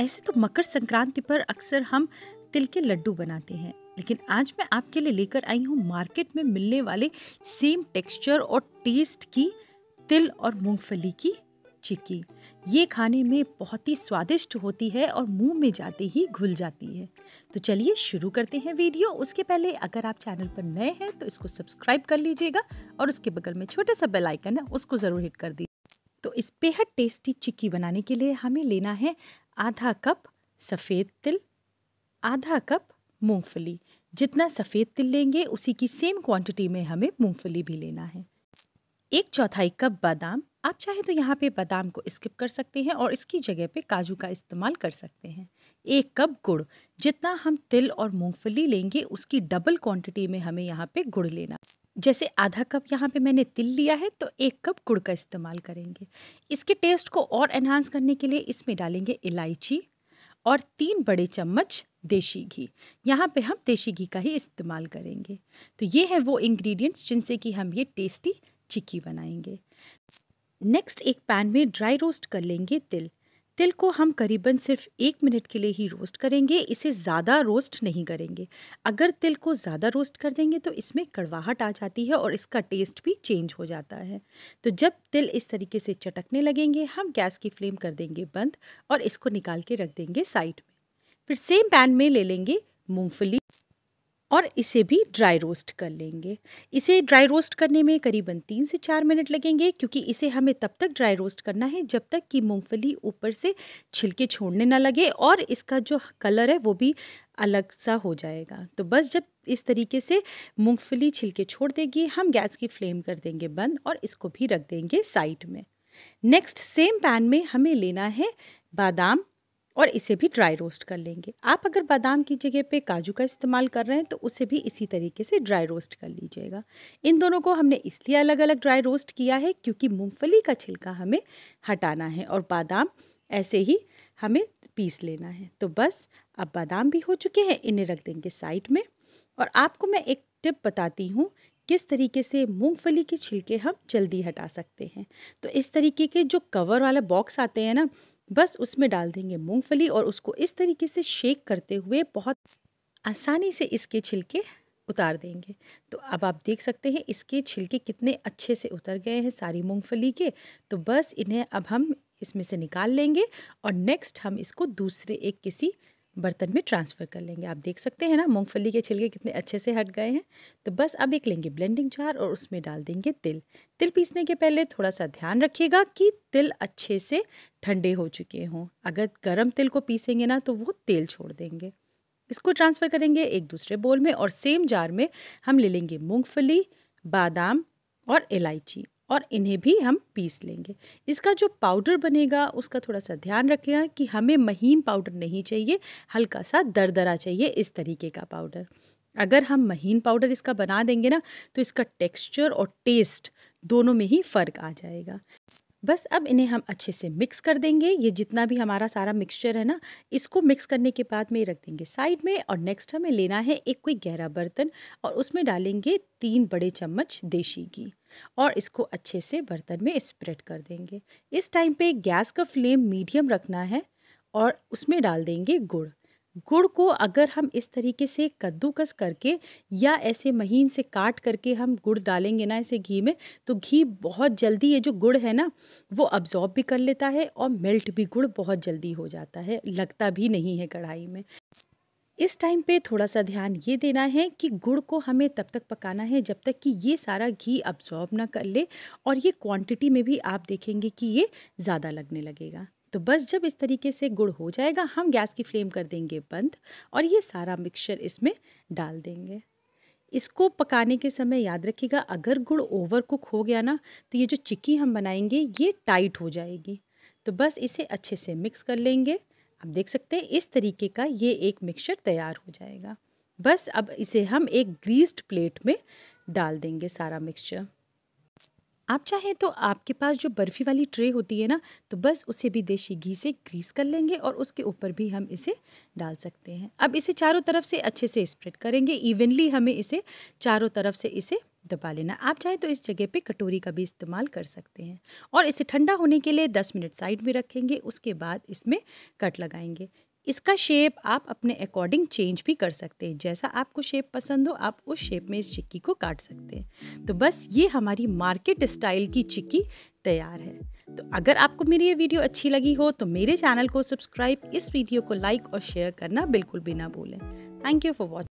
ऐसे तो मकर संक्रांति पर अक्सर हम तिल के लड्डू बनाते हैं लेकिन आज मैं आपके लिए लेकर आई हूँ मार्केट में मिलने वाले सेम टेक्सचर और टेस्ट की तिल और मूंगफली की चिक्की ये खाने में बहुत ही स्वादिष्ट होती है और मुंह में जाते ही घुल जाती है तो चलिए शुरू करते हैं वीडियो उसके पहले अगर आप चैनल पर नए हैं तो इसको सब्सक्राइब कर लीजिएगा और उसके बगल में छोटा सा बेल आइकन है उसको ज़रूर हिट कर दीजिए तो इस बेहद टेस्टी चिक्की बनाने के लिए हमें लेना है आधा कप सफ़ेद तिल आधा कप मूंगफली जितना सफ़ेद तिल लेंगे उसी की सेम क्वांटिटी में हमें मूंगफली भी लेना है एक चौथाई कप बादाम आप चाहे तो यहाँ पे बादाम को स्किप कर सकते हैं और इसकी जगह पे काजू का इस्तेमाल कर सकते हैं एक कप गुड़ जितना हम तिल और मूंगफली लेंगे उसकी डबल क्वांटिटी में हमें यहाँ पे गुड़ लेना जैसे आधा कप यहाँ पे मैंने तिल लिया है तो एक कप गुड़ का इस्तेमाल करेंगे इसके टेस्ट को और एनहांस करने के लिए इसमें डालेंगे इलायची और तीन बड़े चम्मच देशी घी यहाँ पे हम देशी घी का ही इस्तेमाल करेंगे तो ये है वो इंग्रेडिएंट्स जिनसे कि हम ये टेस्टी चिक्की बनाएंगे नेक्स्ट एक पैन में ड्राई रोस्ट कर लेंगे तिल तिल को हम करीबन सिर्फ एक मिनट के लिए ही रोस्ट करेंगे इसे ज़्यादा रोस्ट नहीं करेंगे अगर तिल को ज़्यादा रोस्ट कर देंगे तो इसमें कड़वाहट आ जाती है और इसका टेस्ट भी चेंज हो जाता है तो जब तिल इस तरीके से चटकने लगेंगे हम गैस की फ्लेम कर देंगे बंद और इसको निकाल के रख देंगे साइड में फिर सेम पैन में ले लेंगे मूँगफली और इसे भी ड्राई रोस्ट कर लेंगे इसे ड्राई रोस्ट करने में करीबन तीन से चार मिनट लगेंगे क्योंकि इसे हमें तब तक ड्राई रोस्ट करना है जब तक कि मूंगफली ऊपर से छिलके छोड़ने ना लगे और इसका जो कलर है वो भी अलग सा हो जाएगा तो बस जब इस तरीके से मूंगफली छिलके छोड़ देगी हम गैस की फ्लेम कर देंगे बंद और इसको भी रख देंगे साइड में नेक्स्ट सेम पैन में हमें लेना है बादाम और इसे भी ड्राई रोस्ट कर लेंगे आप अगर बादाम की जगह पे काजू का इस्तेमाल कर रहे हैं तो उसे भी इसी तरीके से ड्राई रोस्ट कर लीजिएगा इन दोनों को हमने इसलिए अलग अलग ड्राई रोस्ट किया है क्योंकि मूँगफली का छिलका हमें हटाना है और बादाम ऐसे ही हमें पीस लेना है तो बस अब बादाम भी हो चुके हैं इन्हें रख देंगे साइड में और आपको मैं एक टिप बताती हूँ किस तरीके से मूंगफली के छिलके हम जल्दी हटा सकते हैं तो इस तरीके के जो कवर वाला बॉक्स आते हैं ना बस उसमें डाल देंगे मूंगफली और उसको इस तरीके से शेक करते हुए बहुत आसानी से इसके छिलके उतार देंगे तो अब आप देख सकते हैं इसके छिलके कितने अच्छे से उतर गए हैं सारी मूंगफली के तो बस इन्हें अब हम इसमें से निकाल लेंगे और नेक्स्ट हम इसको दूसरे एक किसी बर्तन में ट्रांसफ़र कर लेंगे आप देख सकते हैं ना मूंगफली के छिलके कितने अच्छे से हट गए हैं तो बस अब एक लेंगे ब्लेंडिंग जार और उसमें डाल देंगे तिल तिल पीसने के पहले थोड़ा सा ध्यान रखिएगा कि तिल अच्छे से ठंडे हो चुके हों अगर गर्म तिल को पीसेंगे ना तो वो तेल छोड़ देंगे इसको ट्रांसफ़र करेंगे एक दूसरे बोल में और सेम जार में हम ले लेंगे मूँगफली बादाम और इलायची और इन्हें भी हम पीस लेंगे इसका जो पाउडर बनेगा उसका थोड़ा सा ध्यान रखेगा कि हमें महीन पाउडर नहीं चाहिए हल्का सा दरदरा चाहिए इस तरीके का पाउडर अगर हम महीन पाउडर इसका बना देंगे ना तो इसका टेक्सचर और टेस्ट दोनों में ही फ़र्क आ जाएगा बस अब इन्हें हम अच्छे से मिक्स कर देंगे ये जितना भी हमारा सारा मिक्सचर है ना इसको मिक्स करने के बाद में रख देंगे साइड में और नेक्स्ट हमें लेना है एक कोई गहरा बर्तन और उसमें डालेंगे तीन बड़े चम्मच देशी घी और इसको अच्छे से बर्तन में स्प्रेड कर देंगे इस टाइम पे गैस का फ्लेम मीडियम रखना है और उसमें डाल देंगे गुड़ गुड़ को अगर हम इस तरीके से कद्दूकस करके या ऐसे महीन से काट करके हम गुड़ डालेंगे ना ऐसे घी में तो घी बहुत जल्दी ये जो गुड़ है ना वो अब्जॉर्ब भी कर लेता है और मेल्ट भी गुड़ बहुत जल्दी हो जाता है लगता भी नहीं है कढ़ाई में इस टाइम पे थोड़ा सा ध्यान ये देना है कि गुड़ को हमें तब तक पकाना है जब तक कि ये सारा घी अब्जॉर्ब ना कर ले और ये क्वांटिटी में भी आप देखेंगे कि ये ज़्यादा लगने लगेगा तो बस जब इस तरीके से गुड़ हो जाएगा हम गैस की फ्लेम कर देंगे बंद और ये सारा मिक्सचर इसमें डाल देंगे इसको पकाने के समय याद रखिएगा अगर गुड़ ओवर कुक हो गया ना तो ये जो चिक्की हम बनाएंगे ये टाइट हो जाएगी तो बस इसे अच्छे से मिक्स कर लेंगे आप देख सकते हैं इस तरीके का ये एक मिक्सचर तैयार हो जाएगा बस अब इसे हम एक ग्रीस्ड प्लेट में डाल देंगे सारा मिक्सचर आप चाहें तो आपके पास जो बर्फ़ी वाली ट्रे होती है ना तो बस उसे भी देशी घी से ग्रीस कर लेंगे और उसके ऊपर भी हम इसे डाल सकते हैं अब इसे चारों तरफ से अच्छे से स्प्रेड करेंगे इवनली हमें इसे चारों तरफ से इसे दबा लेना आप चाहें तो इस जगह पे कटोरी का भी इस्तेमाल कर सकते हैं और इसे ठंडा होने के लिए 10 मिनट साइड में रखेंगे उसके बाद इसमें कट लगाएंगे इसका शेप आप अपने अकॉर्डिंग चेंज भी कर सकते हैं जैसा आपको शेप पसंद हो आप उस शेप में इस चिक्की को काट सकते हैं तो बस ये हमारी मार्केट स्टाइल की चिक्की तैयार है तो अगर आपको मेरी ये वीडियो अच्छी लगी हो तो मेरे चैनल को सब्सक्राइब इस वीडियो को लाइक और शेयर करना बिल्कुल भी ना भूलें थैंक यू फॉर वॉचिंग